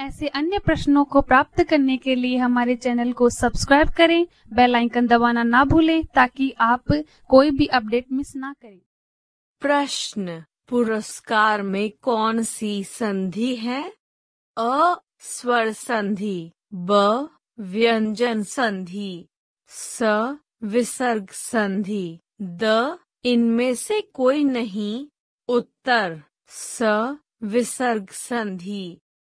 ऐसे अन्य प्रश्नों को प्राप्त करने के लिए हमारे चैनल को सब्सक्राइब करें बेल आइकन दबाना ना भूलें ताकि आप कोई भी अपडेट मिस ना करें प्रश्न पुरस्कार में कौन सी संधि है अ स्वर संधि ब व्यंजन संधि स विसर्ग संधि द इनमें से कोई नहीं उत्तर स विसर्ग संधि